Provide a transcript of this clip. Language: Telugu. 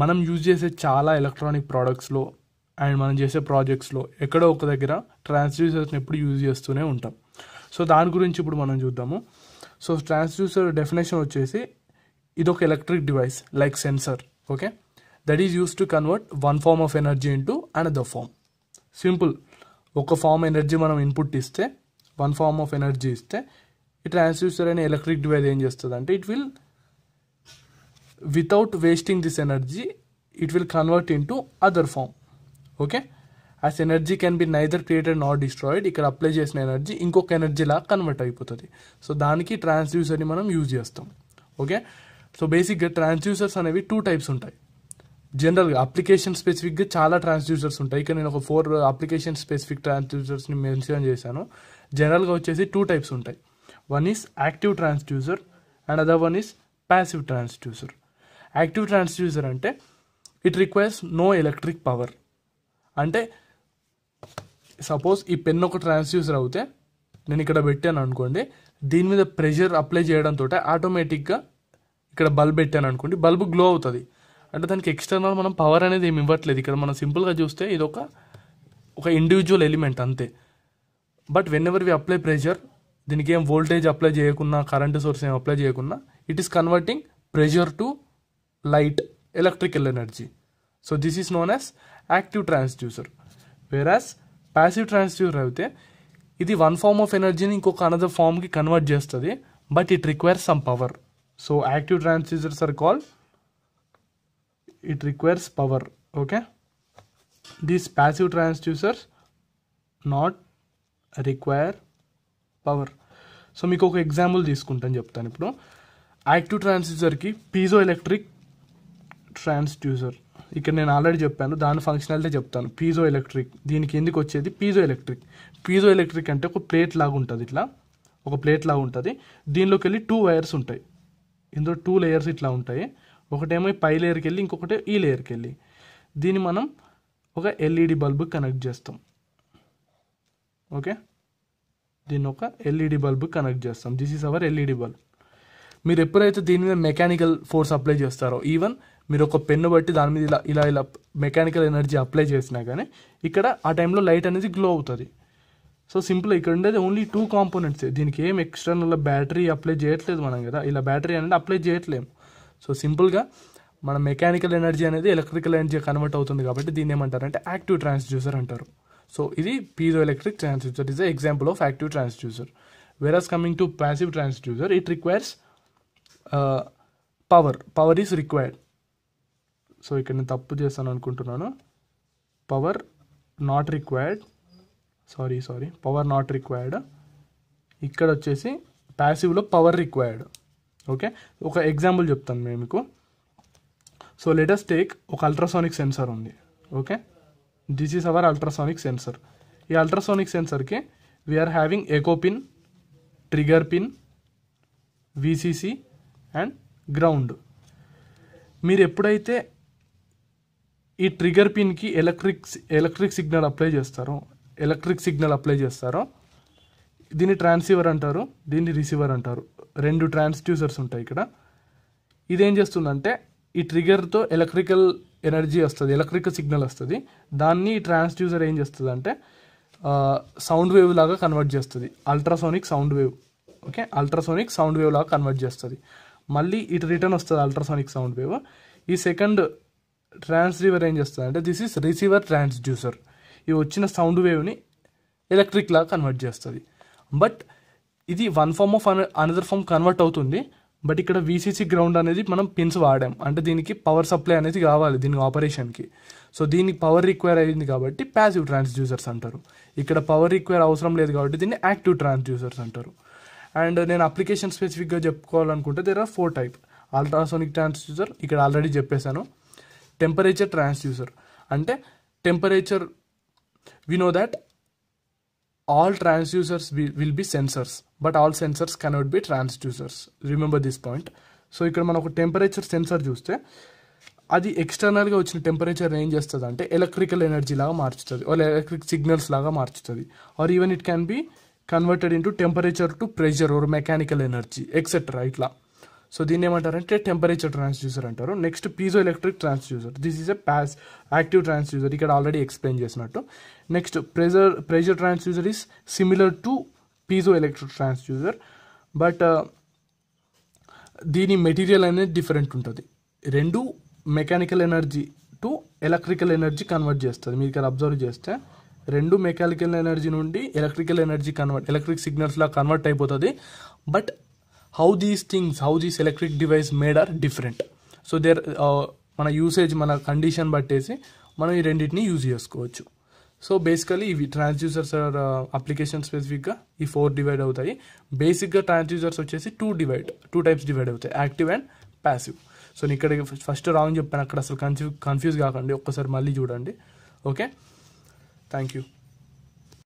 మనం యూజ్ చేసే చాలా ఎలక్ట్రానిక్ ప్రోడక్ట్స్లో అండ్ మనం చేసే ప్రాజెక్ట్స్లో ఎక్కడో ఒక దగ్గర ట్రాన్స్డ్యూసర్స్ని ఎప్పుడు యూజ్ చేస్తూనే ఉంటాం సో దాని గురించి ఇప్పుడు మనం చూద్దాము సో ట్రాన్స్డ్యూసర్ డెఫినేషన్ వచ్చేసి ఇది ఒక electric device like sensor okay that is use to convert one form of energy into the form simple ఒక ఫామ్ ఎనర్జీ మనం ఇన్పుట్ ఇస్తే వన్ ఫార్మ్ ఆఫ్ ఎనర్జీ ఇస్తే ఈ ట్రాన్స్డ్యూసర్ అనే ఎలక్ట్రిక్ డివైస్ ఏం చేస్తుంది అంటే it will without wasting this energy it will convert into other form okay as energy can be neither created nor destroyed ఇక్కడ అప్లై చేసిన ఎనర్జీ ఇంకొక ఎనర్జీలా కన్వర్ట్ అయిపోతుంది సో దానికి ట్రాన్స్డ్యూసర్ని మనం యూజ్ చేస్తాం ఓకే సో బేసిక్గా ట్రాన్స్డ్యూసర్స్ అనేవి టూ టైప్స్ ఉంటాయి జనరల్గా అప్లికేషన్ స్పెసిఫిక్గా చాలా ట్రాన్స్డ్యూసర్స్ ఉంటాయి ఇక్కడ నేను ఒక ఫోర్ అప్లికేషన్ స్పెసిఫిక్ ట్రాన్స్డ్యూసర్స్ని మెన్షన్ చేశాను జనరల్గా వచ్చేసి టూ టైప్స్ ఉంటాయి one is active transducer and other one is passive transducer active transducer అంటే it requires no electric power అంటే సపోజ్ ఈ పెన్ ఒక ట్రాన్స్డ్యూసర్ అయితే నేను ఇక్కడ పెట్టాను అనుకోండి దీని మీద ప్రెషర్ అప్లై చేయడంతో ఆటోమేటిక్గా ఇక్కడ బల్బ్ పెట్టాను అనుకోండి బల్బ్ గ్లో అవుతుంది అంటే దానికి ఎక్స్టర్నల్ మనం పవర్ అనేది ఏమి ఇవ్వట్లేదు ఇక్కడ మనం సింపుల్గా చూస్తే ఇది ఒక ఒక ఇండివిజువల్ ఎలిమెంట్ అంతే but whenever we apply pressure దీనికి ఏం వోల్టేజ్ అప్లై చేయకుండా కరెంటు సోర్స్ ఏం అప్లై చేయకుండా it is converting pressure to light electrical energy. So this is known as active transducer. Whereas passive transducer అయితే ఇది వన్ ఫార్మ్ ఆఫ్ ఎనర్జీని ఇంకొక అనదర్ ఫామ్కి కన్వర్ట్ చేస్తుంది but it requires some power so active transducers are call it requires power okay this passive transducers not require power so మీకు ఒక ఎగ్జాంపుల్ తీసుకుంటాను చెప్తాను ఇప్పుడు యాక్టివ్ ట్రాన్స్డ్యూసర్కి పీజో ఎలక్ట్రిక్ ట్రాన్స్డ్యూసర్ ఇక్కడ నేను ఆల్రెడీ చెప్పాను దాని ఫంక్షనాలిటీ చెప్తాను పీజో ఎలక్ట్రిక్ దీనికి ఎందుకు వచ్చేది పీజో ఎలక్ట్రిక్ పీజో ఎలక్ట్రిక్ అంటే ఒక ప్లేట్ లాగా ఉంటుంది ఇట్లా ఒక ప్లేట్ లాగా ఉంటుంది దీనిలోకి వెళ్ళి టూ వైర్స్ ఉంటాయి ఇందులో టూ లేయర్స్ ఇట్లా ఉంటాయి ఒకటేమో పై లేయర్కి వెళ్ళి ఇంకొకటి ఈ లేయర్కి వెళ్ళి దీన్ని మనం ఒక ఎల్ఈడి బల్బు కనెక్ట్ చేస్తాం ఓకే దీన్ని ఒక ఎల్ఈడి బల్బు కనెక్ట్ చేస్తాం this is our LED bulb మీరు ఎప్పుడైతే దీని మీద మెకానికల్ ఫోర్స్ అప్లై చేస్తారో ఈవెన్ మీరు ఒక పెన్ను బట్టి దాని మీద ఇలా ఇలా ఇలా మెకానికల్ ఎనర్జీ అప్లై చేసినా కానీ ఇక్కడ ఆ టైంలో లైట్ అనేది గ్లో అవుతుంది సో సింపుల్ ఇక్కడ ఉండేది ఓన్లీ టూ కాంపోనెంట్స్ దీనికి ఏం ఎక్స్టర్నల్ బ్యాటరీ అప్లై చేయట్లేదు మనం కదా ఇలా బ్యాటరీ అనేది అప్లై చేయట్లేము సో సింపుల్గా మన మెకానికల్ ఎనర్జీ అనేది ఎలక్ట్రికల్ ఎనర్జీ కన్వర్ట్ అవుతుంది కాబట్టి దీన్ని ఏమంటారంటే యాక్టివ్ ట్రాన్స్డ్యూసర్ అంటారు సో ఇది piezo electric transducer is example of active transducer as coming to passive transducer it requires power power is required so ఇక్కడ నేను తప్పు చేస్తాను అనుకుంటున్నాను power not required sorry sorry power not required ఇక్కడ వచ్చేసి ప్యాసివ్లో పవర్ రిక్వైర్డ్ ఓకే ఒక ఎగ్జాంపుల్ చెప్తాను మేము మీకు సో లెటస్ టేక్ ఒక అల్ట్రాసోనిక్ సెన్సర్ ఉంది okay this is our ultrasonic sensor ఈ అల్ట్రాసోనిక్ సెన్సర్కి we are having echo pin trigger pin VCC and ground మీరు ఎప్పుడైతే ఈ ట్రిగర్ పిన్కి ఎలక్ట్రిక్ ఎలక్ట్రిక్ సిగ్నల్ అప్లై చేస్తారో ఎలక్ట్రిక్ సిగ్నల్ అప్లై చేస్తారో దీన్ని ట్రాన్స్ఫీవర్ అంటారు దీన్ని రిసీవర్ అంటారు రెండు ట్రాన్స్డ్యూసర్స్ ఉంటాయి ఇక్కడ ఇదేం చేస్తుందంటే ఈ ట్రిగర్తో ఎలక్ట్రికల్ ఎనర్జీ వస్తుంది ఎలక్ట్రికల్ సిగ్నల్ వస్తుంది దాన్ని ఈ ట్రాన్స్డ్యూసర్ ఏం చేస్తుంది అంటే సౌండ్ వేవ్ లాగా కన్వర్ట్ చేస్తుంది ultrasonic sound wave okay ultrasonic sound wave లాగా కన్వర్ట్ చేస్తుంది మళ్ళీ ఇటు రిటర్న్ వస్తుంది అల్ట్రాసోనిక్ సౌండ్ వేవ్ ఈ సెకండ్ ట్రాన్స్రివర్ ఏం చేస్తుంది అంటే దిస్ ఈస్ రిసీవర్ ట్రాన్స్డ్యూసర్ ఇవి వచ్చిన సౌండ్ వేవ్ని ఎలక్ట్రిక్ లా కన్వర్ట్ చేస్తుంది బట్ ఇది one form of another form convert అవుతుంది బట్ ఇక్కడ వీసీసీ గ్రౌండ్ అనేది మనం పిన్స్ వాడాం అంటే దీనికి పవర్ సప్లై అనేది కావాలి దీని ఆపరేషన్కి సో దీనికి పవర్ రిక్వైర్ అయింది కాబట్టి ప్యాసివ్ ట్రాన్స్డ్యూసర్స్ అంటారు ఇక్కడ పవర్ రిక్వైర్ అవసరం లేదు కాబట్టి దీన్ని యాక్టివ్ ట్రాన్స్డ్యూసర్స్ అంటారు అండ్ నేను అప్లికేషన్ స్పెసిఫిక్గా చెప్పుకోవాలనుకుంటే there are four type ultrasonic transducer ఇక్కడ ఆల్రెడీ చెప్పేశాను టెంపరేచర్ ట్రాన్స్డ్యూసర్ అంటే temperature we know that all transducers will be sensors but all sensors cannot be transducers remember this point so ఇక్కడ మనం ఒక టెంపరేచర్ సెన్సర్ చూస్తే అది ఎక్స్టర్నల్గా వచ్చిన టెంపరేచర్ ఏం చేస్తుంది అంటే ఎలక్ట్రికల్ ఎనర్జీ లాగా మార్చుతుంది ఆర్ ఎలక్ట్రిక్ సిగ్నల్స్ లాగా మార్చుతుంది or even it can be converted into temperature to pressure or mechanical energy etcetera ఇట్లా సో దీన్ని ఏమంటారంటే టెంపరేచర్ ట్రాన్స్డ్యూసర్ అంటారు next piezo electric transducer this is a pass active transducer ఇక్కడ ఆల్రెడీ ఎక్స్ప్లెయిన్ చేసినట్టు next pressure pressure transducer is similar to piezo electric transducer but దీని మెటీరియల్ అనేది డిఫరెంట్ ఉంటుంది రెండు mechanical energy to electrical energy convert చేస్తుంది మీరు ఇక్కడ అబ్జర్వ్ చేస్తే రెండు మెకానికల్ ఎనర్జీ నుండి ఎలక్ట్రికల్ ఎనర్జీ కన్వర్ట్ ఎలక్ట్రిక్ సిగ్నల్స్లా కన్వర్ట్ అయిపోతుంది but how these things how these electric device made are different so there మన యూసేజ్ మన కండిషన్ బట్టేసి మనం ఈ రెండింటిని యూజ్ చేసుకోవచ్చు సో బేసికలీ ఇవి ట్రాన్స్డ్యూసర్స్ అప్లికేషన్ స్పెసిఫిక్గా ఈ ఫోర్ డివైడ్ అవుతాయి బేసిక్గా ట్రాన్స్డ్యూసర్స్ వచ్చేసి two divide two types divide అవుతాయి యాక్టివ్ అండ్ ప్యాసివ్ సో నేను ఇక్కడ ఫస్ట్ రాంగ్ చెప్పాను అక్కడ అసలు కన్ఫ్యూ కన్ఫ్యూజ్ కాకండి ఒక్కసారి మళ్ళీ చూడండి ఓకే Thank you.